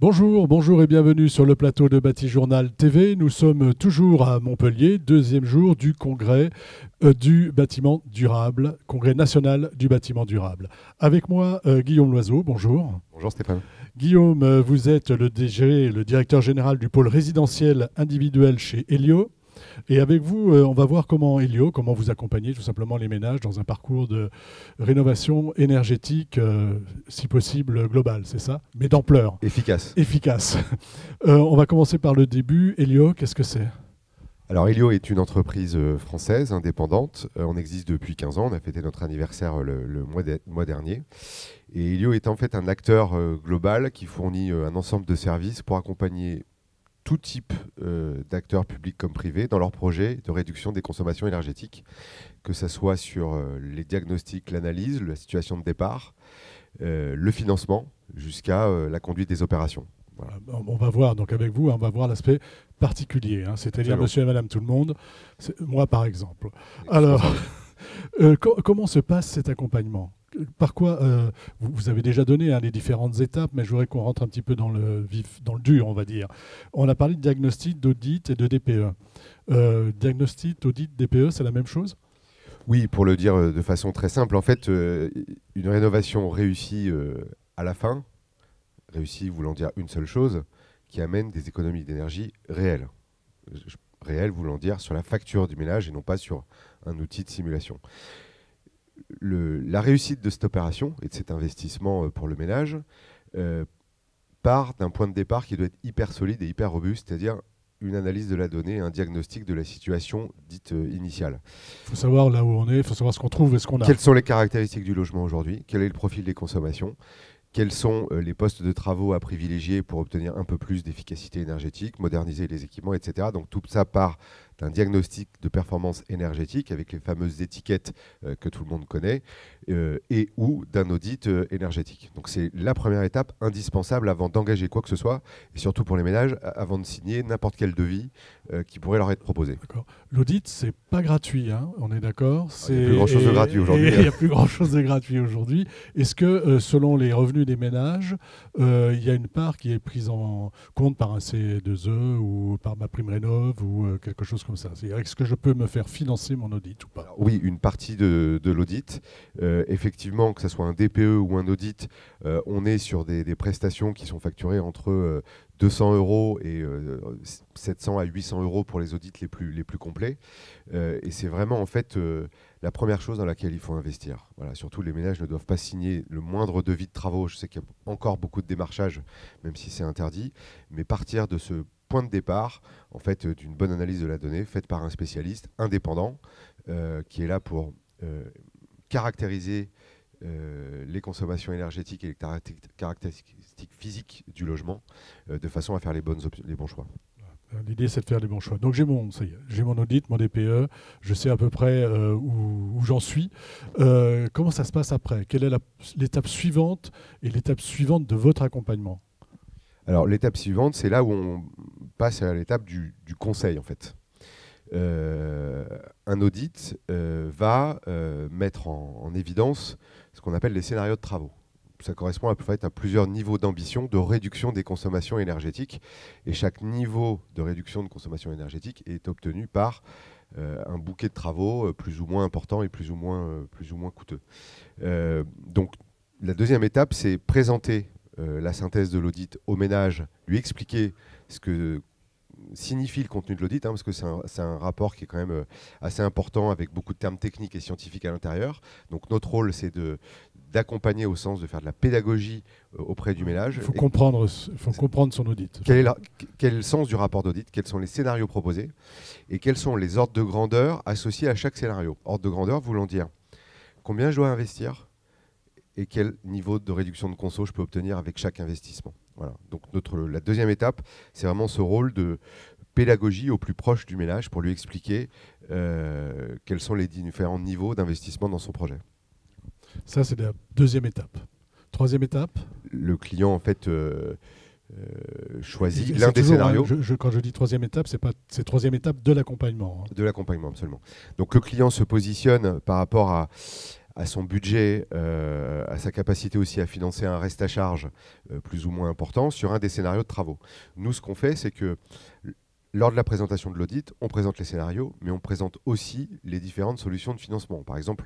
Bonjour, bonjour et bienvenue sur le plateau de Bâti Journal TV. Nous sommes toujours à Montpellier, deuxième jour du congrès euh, du bâtiment durable, congrès national du bâtiment durable. Avec moi, euh, Guillaume Loiseau, bonjour. Bonjour Stéphane. Guillaume, euh, vous êtes le DG, le directeur général du pôle résidentiel individuel chez Helio. Et avec vous, euh, on va voir comment Elio, comment vous accompagnez tout simplement les ménages dans un parcours de rénovation énergétique, euh, si possible globale, c'est ça Mais d'ampleur. Efficace. Efficace. Euh, on va commencer par le début. Elio, qu'est-ce que c'est alors Helio est une entreprise française indépendante. On existe depuis 15 ans. On a fêté notre anniversaire le, mois, mois, dernier. Et Helio est en fait un acteur global qui fournit un ensemble de services pour accompagner tout type euh, d'acteurs publics comme privés dans leurs projets de réduction des consommations énergétiques, que ce soit sur euh, les diagnostics, l'analyse, la situation de départ, euh, le financement, jusqu'à la conduite des opérations. Ah, on va voir, donc avec vous, hein, on va voir l'aspect particulier, hein, c'est-à-dire monsieur et madame tout le monde, moi par exemple. Alors, comment se passe cet accompagnement par quoi euh, vous, avez déjà donné hein, les différentes étapes, mais je voudrais qu'on rentre un petit peu dans le vif, dans le dur, on va dire. On a parlé de diagnostic, d'audit et de DPE. Euh, diagnostic, audit, DPE, c'est la même chose Oui, pour le dire euh, de façon très simple, en fait, une rénovation réussie à la fin, réussie voulant dire une seule chose, qui amène des économies d'énergie réelles. Réelles voulant dire sur la facture du ménage et non pas sur un outil de simulation la réussite de cette opération et de cet investissement euh, pour le ménage euh, part d'un point de départ qui doit être hyper solide et hyper robuste, c'est-à-dire une analyse de la donnée, un diagnostic de la situation dite euh, initiale. Il faut savoir là où on est, il faut savoir ce qu'on trouve et ce qu'on a. Quelles sont les caractéristiques du logement aujourd'hui Quel est le profil des consommations Quels sont les postes de travaux à privilégier pour obtenir un peu plus d'efficacité énergétique, moderniser les équipements, etc. Donc tout ça part un diagnostic de performance énergétique avec les fameuses étiquettes euh, que tout le monde connaît euh, et ou d'un audit euh, énergétique. Donc c'est la première étape indispensable avant d'engager quoi que ce soit et surtout pour les ménages avant de signer n'importe quel devis qui pourrait leur être proposé. L'audit c'est pas gratuit, hein, on est d'accord. Il n'y a plus grand chose de gratuit aujourd'hui. Il n'y a plus grand chose de gratuit aujourd'hui. Est-ce que selon les revenus des ménages, il y a une part qui est prise en compte par un C2E ou par ma prime rénov ou quelque chose comme cest est-ce que je peux me faire financer mon audit ou pas Oui, une partie de, l'audit. Euh, effectivement, que ce soit un DPE ou un audit, euh, on est sur des, prestations qui sont facturées entre 200 euh, euros et 700 à 800 euros pour les audits les plus, complets. et c'est vraiment, en fait, la première chose dans laquelle il faut investir. Voilà, surtout, les ménages ne doivent pas signer le moindre devis de travaux. Je sais qu'il y a encore beaucoup de démarchages, même si c'est interdit. Mais partir de ce point de départ en fait euh, d'une bonne analyse de la donnée faite par un spécialiste indépendant euh, qui est là pour euh, caractériser les consommations énergétiques et les caractéristiques physiques du logement de façon à faire les, bonnes les bons choix. L'idée, c'est de faire les bons choix. Donc j'ai mon, j'ai mon audit, mon DPE, je sais à peu près où, j'en suis. comment ça se passe après Quelle est l'étape suivante et l'étape suivante de votre accompagnement alors l'étape suivante, c'est là où on passe à l'étape du, conseil en fait. Euh, un audit euh, va euh, mettre en, évidence ce qu'on appelle les scénarios de travaux. Ça correspond à, plusieurs niveaux d'ambition de réduction des consommations énergétiques. Et chaque niveau de réduction de consommation énergétique est obtenu par un bouquet de travaux plus ou moins important et plus ou moins, plus ou moins coûteux. donc la deuxième étape, c'est présenter euh, la synthèse de l'audit au ménage, lui expliquer ce que signifie le contenu de l'audit, hein, parce que c'est un, rapport qui est quand même euh, assez important avec beaucoup de termes techniques et scientifiques à l'intérieur. Donc notre rôle, c'est de d'accompagner au sens de faire de la pédagogie euh, auprès du ménage. Il faut, comprendre, faut comprendre son audit. Quel est, quel est le sens du rapport d'audit Quels sont les scénarios proposés Et quels sont les ordres de grandeur associés à chaque scénario Ordre de grandeur voulant dire combien je dois investir et quel niveau de réduction de conso je peux obtenir avec chaque investissement. Voilà. Donc notre, la deuxième étape, c'est vraiment ce rôle de pédagogie au plus proche du ménage pour lui expliquer euh, quels sont les différents niveaux d'investissement dans son projet. Ça, c'est la deuxième étape. Troisième étape Le client, en fait, euh, euh, choisit l'un des hein, scénarios. je, quand je dis troisième étape, c'est pas troisième étape de l'accompagnement. Hein. De l'accompagnement, absolument. Donc le client se positionne par rapport à, à son budget euh, à sa capacité aussi à financer un reste à charge euh, plus ou moins important sur un des scénarios de travaux. Nous, ce qu'on fait, c'est que lors de la présentation de l'audit, on présente les scénarios, mais on présente aussi les différentes solutions de financement. Par exemple,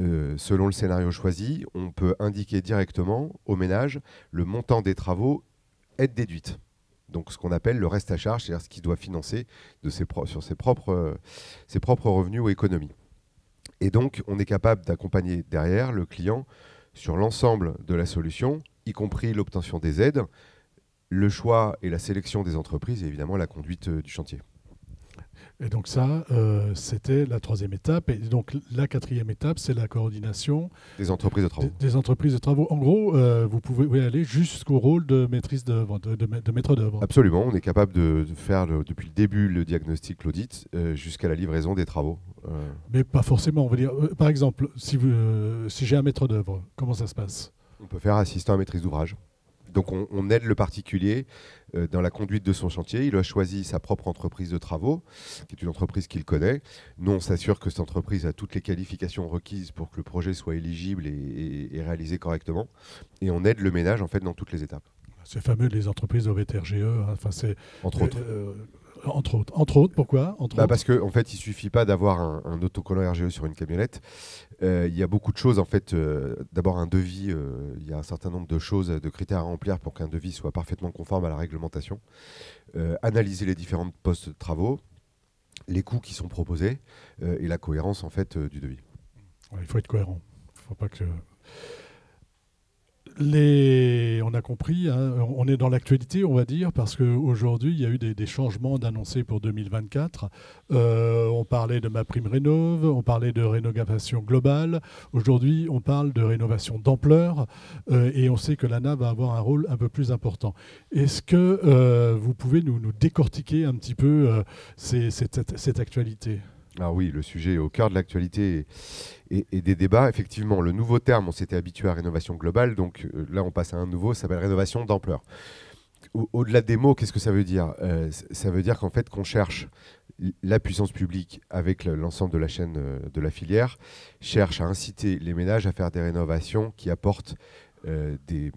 euh, selon le scénario choisi, on peut indiquer directement au ménage le montant des travaux être déduite. Donc ce qu'on appelle le reste à charge, c'est-à-dire ce qu'il doit financer de ses sur ses propres, ses propres revenus ou économies. Et donc, on est capable d'accompagner derrière le client sur l'ensemble de la solution, y compris l'obtention des aides, le choix et la sélection des entreprises et évidemment la conduite euh, du chantier. Et donc ça, euh, c'était la troisième étape. Et donc la quatrième étape, c'est la coordination des entreprises de travaux. Des, entreprises de travaux. En gros, euh, vous pouvez aller jusqu'au rôle de maîtrise d'œuvre, de, de, maître d'œuvre. Absolument. On est capable de, faire depuis le début le diagnostic, l'audit, euh, jusqu'à la livraison des travaux. Mais pas forcément. On veut dire, par exemple, si, vous, si j'ai un maître d'œuvre, comment ça se passe On peut faire assistant à maîtrise d'ouvrage. Donc on, aide le particulier euh, dans la conduite de son chantier. Il a choisi sa propre entreprise de travaux, qui est une entreprise qu'il connaît. Nous, on s'assure que cette entreprise a toutes les qualifications requises pour que le projet soit éligible et, réalisé correctement. Et on aide le ménage en fait dans toutes les étapes. C'est fameux les entreprises OVTRGE. Hein. Enfin, entre euh, autres. Euh, entre autres. Entre autres, pourquoi bah, Parce qu'en en fait, il suffit pas d'avoir un, autocollant RGE sur une camionnette. Euh, il y a beaucoup de choses. En fait, euh, d'abord, un devis, euh, il y a un certain nombre de choses, de critères à remplir pour qu'un devis soit parfaitement conforme à la réglementation. analyser les différents postes de travaux, les coûts qui sont proposés et la cohérence en fait du devis. il faut être cohérent. faut pas que on a compris, hein, on est dans l'actualité, on va dire, parce qu'aujourd'hui, il y a eu des, changements d'annoncés pour 2024. Euh, on parlait de ma prime rénove, on parlait de rénovation globale. Aujourd'hui, on parle de rénovation d'ampleur euh, et on sait que l'ANA va avoir un rôle un peu plus important. Est-ce que euh, vous pouvez nous, décortiquer un petit peu cette, actualité alors ah oui, le sujet est au cœur de l'actualité et, des débats. Effectivement, le nouveau terme, on s'était habitué à rénovation globale, donc euh, là on passe à un nouveau, ça s'appelle rénovation d'ampleur. Au-delà des mots, qu'est-ce que ça veut dire euh, Ça veut dire qu'en fait qu'on cherche la puissance publique avec l'ensemble de la chaîne euh, de la filière, cherche à inciter les ménages à faire des rénovations qui apportent euh, des,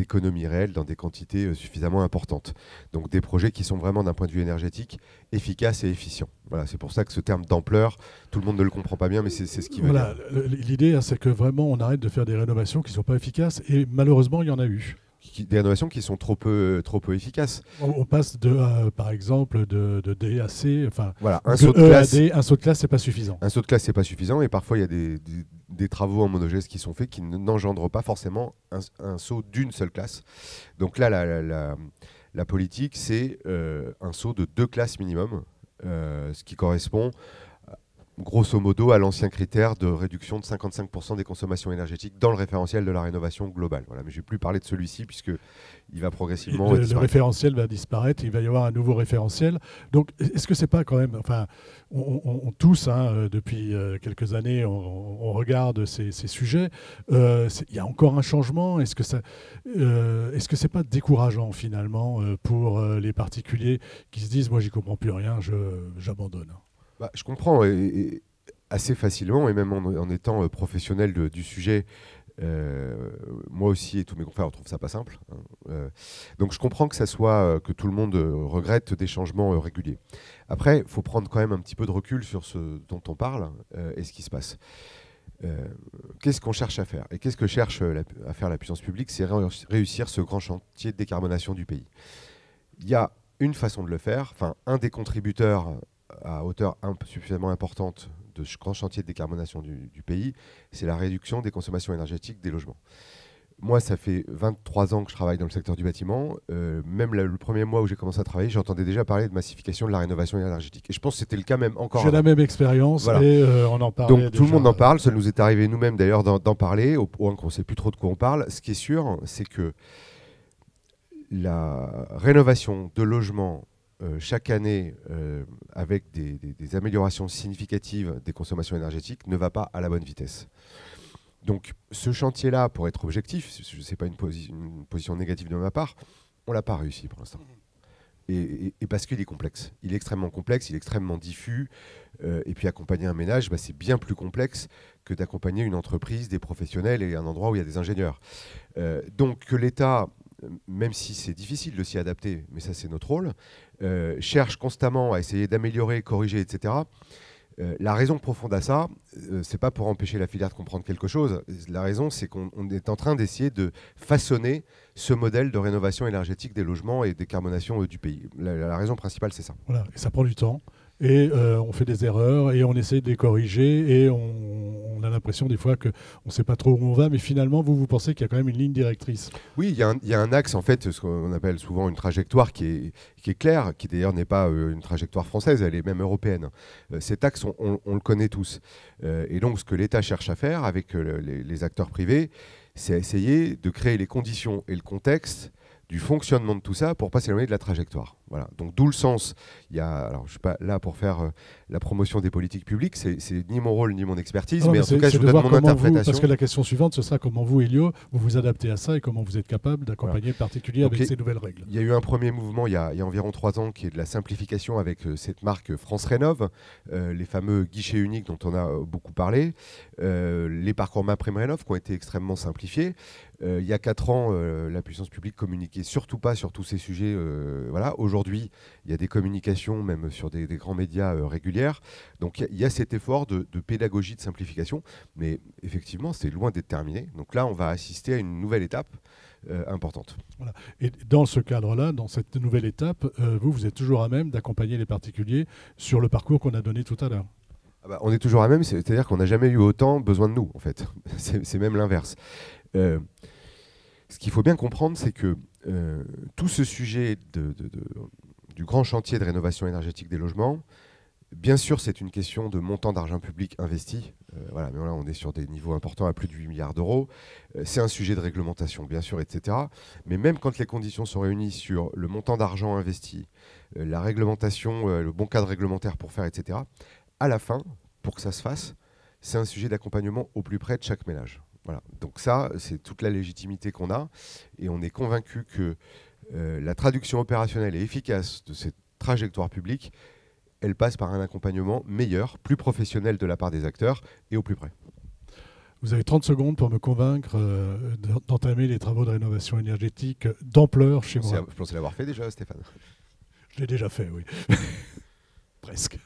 économies réelles dans des quantités euh, suffisamment importantes. Donc des projets qui sont vraiment d'un point de vue énergétique efficaces et efficients. Voilà, c'est pour ça que ce terme d'ampleur, tout le monde ne le comprend pas bien, mais c'est ce qui veut voilà, L'idée, hein, c'est que vraiment on arrête de faire des rénovations qui ne sont pas efficaces et malheureusement il y en a eu des rénovations qui sont trop peu, trop peu efficaces. On, passe de, euh, par exemple, de, D à C, enfin, voilà, un, saut de e classe, D, un saut de classe, c'est pas suffisant. Un saut de classe, c'est pas suffisant, et parfois il y a des, des, travaux en monogèse qui sont faits qui n'engendrent pas forcément un, saut d'une seule classe. Donc là, la, la, la, politique, c'est euh, un saut de deux classes minimum, euh, ce qui correspond grosso modo à l'ancien critère de réduction de 55% des consommations énergétiques dans le référentiel de la rénovation globale. Voilà, mais je ne vais plus parler de celui-ci puisque il va progressivement le, le, référentiel va disparaître, il va y avoir un nouveau référentiel. Donc est-ce que c'est pas quand même, enfin, on, tous hein, euh, depuis euh, quelques années, on, regarde ces, sujets. Euh, il y a encore un changement. Est-ce que est-ce que c'est pas décourageant finalement pour les particuliers qui se disent, moi j'y comprends plus rien, j'abandonne. Hein? Bah, je comprends assez facilement, et même en, étant euh, professionnel du sujet. Euh, moi aussi et tous mes confrères, on trouve ça pas simple. Hein. Euh, donc je comprends que ça soit que tout le monde regrette des changements réguliers. Après, il faut prendre quand même un petit peu de recul sur ce dont on parle et ce qui se passe. qu'est-ce qu'on cherche à faire Et qu'est-ce que cherche à faire la puissance publique C'est réussir ce grand chantier de décarbonation du pays. Il y a une façon de le faire. Enfin, un des contributeurs à hauteur suffisamment importante de ce grand chantier de décarbonation du, pays, c'est la réduction des consommations énergétiques des logements. Moi, ça fait 23 ans que je travaille dans le secteur du bâtiment. Euh, même le, premier mois où j'ai commencé à travailler, j'entendais déjà parler de massification de la rénovation énergétique. Et je pense que c'était le cas même encore. J'ai la même expérience et euh, on en parle. Donc tout le monde en parle. Ça nous est arrivé nous-mêmes d'ailleurs d'en parler, au point qu'on ne sait plus trop de quoi on parle. Ce qui est sûr, c'est que la rénovation de logements euh, chaque année euh, avec des, améliorations significatives des consommations énergétiques ne va pas à la bonne vitesse. Donc ce chantier-là, pour être objectif, ce sais pas une, position négative de ma part, on ne l'a pas réussi pour l'instant. Et, parce qu'il est complexe. Il est extrêmement complexe, il est extrêmement diffus. Euh, et puis accompagner un ménage, bah, c'est bien plus complexe que d'accompagner une entreprise, des professionnels et un endroit où il y a des ingénieurs. donc l'État même si c'est difficile de s'y adapter, mais ça c'est notre rôle, euh, cherche constamment à essayer d'améliorer, corriger, etc. Euh, la raison profonde à ça, ce euh, c'est pas pour empêcher la filière de comprendre quelque chose. La raison, c'est qu'on est en train d'essayer de façonner ce modèle de rénovation énergétique des logements et décarbonation euh, du pays. La, raison principale, c'est ça. Voilà, et ça prend du temps et euh, on fait des erreurs et on essaie de les corriger et on, a l'impression des fois qu'on ne sait pas trop où on va, mais finalement, vous, vous pensez qu'il y a quand même une ligne directrice Oui, il y, a un axe, en fait, ce qu'on appelle souvent une trajectoire qui est, claire, qui d'ailleurs n'est pas euh, une trajectoire française, elle est même européenne. Euh, cet axe, on, le connaît tous. et donc, ce que l'État cherche à faire avec les, acteurs privés, c'est essayer de créer les conditions et le contexte du fonctionnement de tout ça pour pas s'éloigner de la trajectoire. Donc d'où le sens. Il y a, alors, je ne suis pas là pour faire euh, la promotion des politiques publiques, c'est ni mon rôle ni mon expertise, ah mais, en tout cas, je vous donne mon interprétation. parce que la question suivante, ce sera comment vous, Elio, vous vous adaptez à ça et comment vous êtes capable d'accompagner le particulier avec ces nouvelles règles. Il y a eu un premier mouvement il y, a, environ trois ans qui est de la simplification avec euh, cette marque France Rénov, euh, les fameux guichets uniques dont on a beaucoup parlé, les parcours MAP Rénov qui ont été extrêmement simplifiés. il y a quatre ans, la puissance publique communiquait surtout pas sur tous ces sujets. voilà. Aujourd'hui, aujourd'hui, il y a des communications, même sur des, grands médias euh, régulières. Donc il y, a cet effort de, pédagogie, de simplification, mais effectivement, c'est loin d'être terminé. Donc là, on va assister à une nouvelle étape euh, importante. Et dans ce cadre-là, dans cette nouvelle étape, euh, vous, vous êtes toujours à même d'accompagner les particuliers sur le parcours qu'on a donné tout à l'heure ah bah, On est toujours à même, c'est-à-dire qu'on n'a jamais eu autant besoin de nous, en fait. c'est même l'inverse. ce qu'il faut bien comprendre, c'est que euh, tout ce sujet du grand chantier de rénovation énergétique des logements, bien sûr, c'est une question de montant d'argent public investi. Euh, voilà, mais là, on est sur des niveaux importants à plus de 8 milliards d'euros. Euh, c'est un sujet de réglementation, bien sûr, etc. Mais même quand les conditions sont réunies sur le montant d'argent investi, la réglementation, le bon cadre réglementaire pour faire, etc., à la fin, pour que ça se fasse, c'est un sujet d'accompagnement au plus près de chaque ménage. Voilà. Donc ça, c'est toute la légitimité qu'on a, et on est convaincu que euh, la traduction opérationnelle et efficace de cette trajectoire publique, elle passe par un accompagnement meilleur, plus professionnel de la part des acteurs et au plus près. Vous avez 30 secondes pour me convaincre euh, d'entamer les travaux de rénovation énergétique d'ampleur chez je moi. je pensais l'avoir fait déjà, Stéphane. Je l'ai déjà fait, oui. Presque.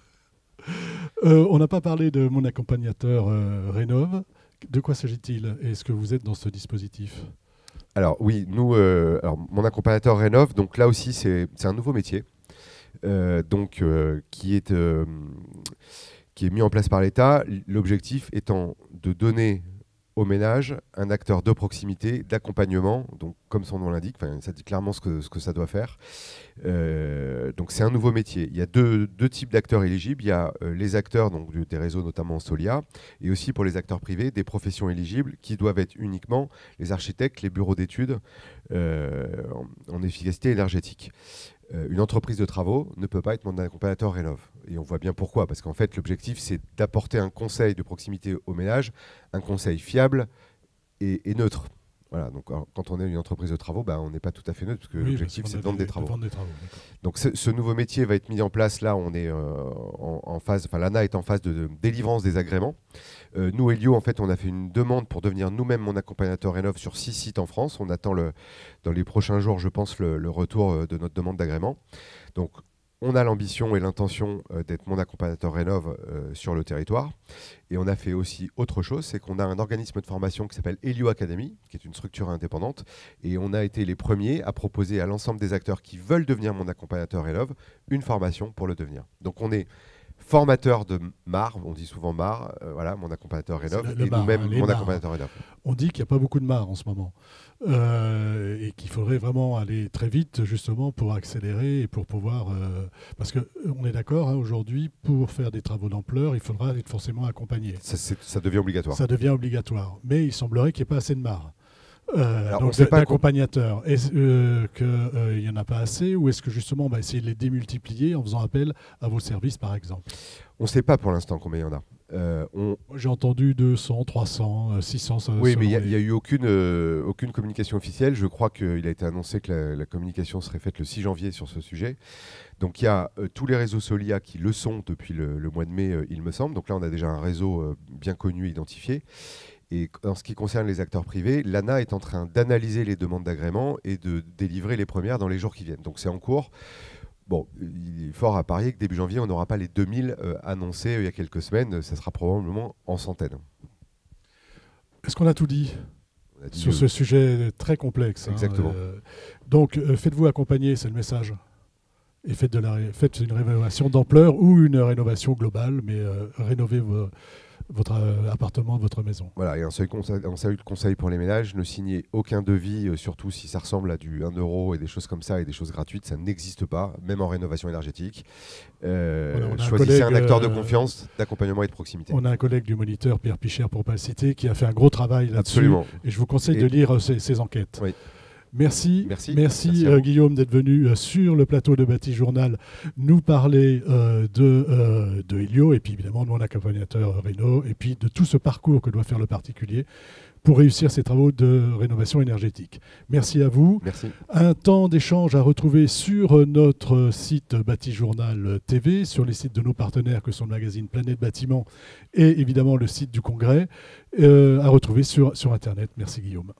Euh, on n'a pas parlé de mon accompagnateur Rénov' de quoi s'agit-il Est-ce que vous êtes dans ce dispositif Alors oui, nous, euh, mon accompagnateur Rénov', donc là aussi c'est un nouveau métier, euh, donc euh, qui est qui est mis en place par l'État. L'objectif étant de donner au ménage un acteur de proximité, d'accompagnement, donc comme son nom l'indique, ça dit clairement ce que, ce que ça doit faire. Euh, donc c'est un nouveau métier. Il y a deux, types d'acteurs éligibles. Il y a euh, les acteurs donc, des réseaux, notamment Solia, et aussi pour les acteurs privés, des professions éligibles qui doivent être uniquement les architectes, les bureaux d'études euh, en, efficacité énergétique. une entreprise de travaux ne peut pas être mon accompagnateur Rénov' et on voit bien pourquoi, parce qu'en fait, l'objectif, c'est d'apporter un conseil de proximité au ménage, un conseil fiable et, neutre. Voilà, donc quand on est une entreprise de travaux, bah, on n'est pas tout à fait neutre, parce que l'objectif, c'est de vendre des, travaux. donc ce, nouveau métier va être mis en place, là, on est euh, en, phase, enfin l'ANA est en phase de, délivrance des agréments. Euh, nous, Elio, en fait, on a fait une demande pour devenir nous-mêmes mon accompagnateur Rénov' sur six sites en France. On attend dans les prochains jours, je pense, le, le retour euh, de notre demande d'agrément. Donc on a l'ambition et l'intention euh, d'être mon accompagnateur Rénov euh, sur le territoire. Et on a fait aussi autre chose, c'est qu'on a un organisme de formation qui s'appelle Helio Academy, qui est une structure indépendante. Et on a été les premiers à proposer à l'ensemble des acteurs qui veulent devenir mon accompagnateur Rénov une formation pour le devenir. Donc on est formateur de MAR, on dit souvent MAR, euh, voilà, mon accompagnateur Rénov' et nous même hein, mon accompagnateur Rénov'. On dit qu'il n'y a pas beaucoup de MAR en ce moment, euh, et qu'il faudrait vraiment aller très vite, justement, pour accélérer et pour pouvoir... Euh, parce parce qu'on est d'accord, hein, aujourd'hui, pour faire des travaux d'ampleur, il faudra être forcément accompagné. Ça, devient obligatoire. Ça devient obligatoire, mais il semblerait qu'il n'y ait pas assez de marre. Euh, donc c'est accompagnateur. Est-ce euh, qu'il n'y euh, y en a pas assez ou est-ce que justement on bah, va essayer de les démultiplier en faisant appel à vos services par exemple On ne sait pas pour l'instant combien il y en a. Euh, j'ai entendu 200, 300, 600. Oui, mais il n'y a, eu aucune, aucune communication officielle. Je crois qu'il a été annoncé que la, communication serait faite le 6 janvier sur ce sujet. Donc il y a tous les réseaux Solia qui le sont depuis le, le mois de mai, il me semble. Donc là, on a déjà un réseau bien connu, identifié. Et en ce qui concerne les acteurs privés, l'ANA est en train d'analyser les demandes d'agrément et de délivrer les premières dans les jours qui viennent. Donc c'est en cours. Bon, il est fort à parier que début janvier, on n'aura pas les 2000 euh, annoncés euh, il y a quelques semaines. Ça sera probablement en centaines. Est-ce qu'on a tout dit, sur euh, ce sujet très complexe hein, Exactement. donc, faites-vous accompagner, c'est le message. Et faites, de la faites une rénovation d'ampleur ou une rénovation globale, mais rénovez vos votre euh, appartement, votre maison. Voilà, et un seul, conseil, conseil pour les ménages, ne signez aucun devis, euh, surtout si ça ressemble à du 1 euro et des choses comme ça, et des choses gratuites, ça n'existe pas, même en rénovation énergétique. Euh, choisissez un, acteur de confiance, d'accompagnement et de proximité. On a un collègue du moniteur, Pierre Pichère, pour ne pas le citer, qui a fait un gros travail là-dessus. Absolument. Et je vous conseille de lire ses, enquêtes. Oui. Merci, merci, merci, euh, Guillaume d'être venu euh, sur le plateau de Bâti Journal nous parler euh, de, de Helio et puis évidemment de mon accompagnateur Renault et puis de tout ce parcours que doit faire le particulier pour réussir ses travaux de rénovation énergétique. Merci à vous. Un temps d'échange à retrouver sur notre site Bâti Journal TV, sur les sites de nos partenaires que sont le magazine Planète Bâtiment et évidemment le site du Congrès, à retrouver sur, sur Internet. Merci Guillaume.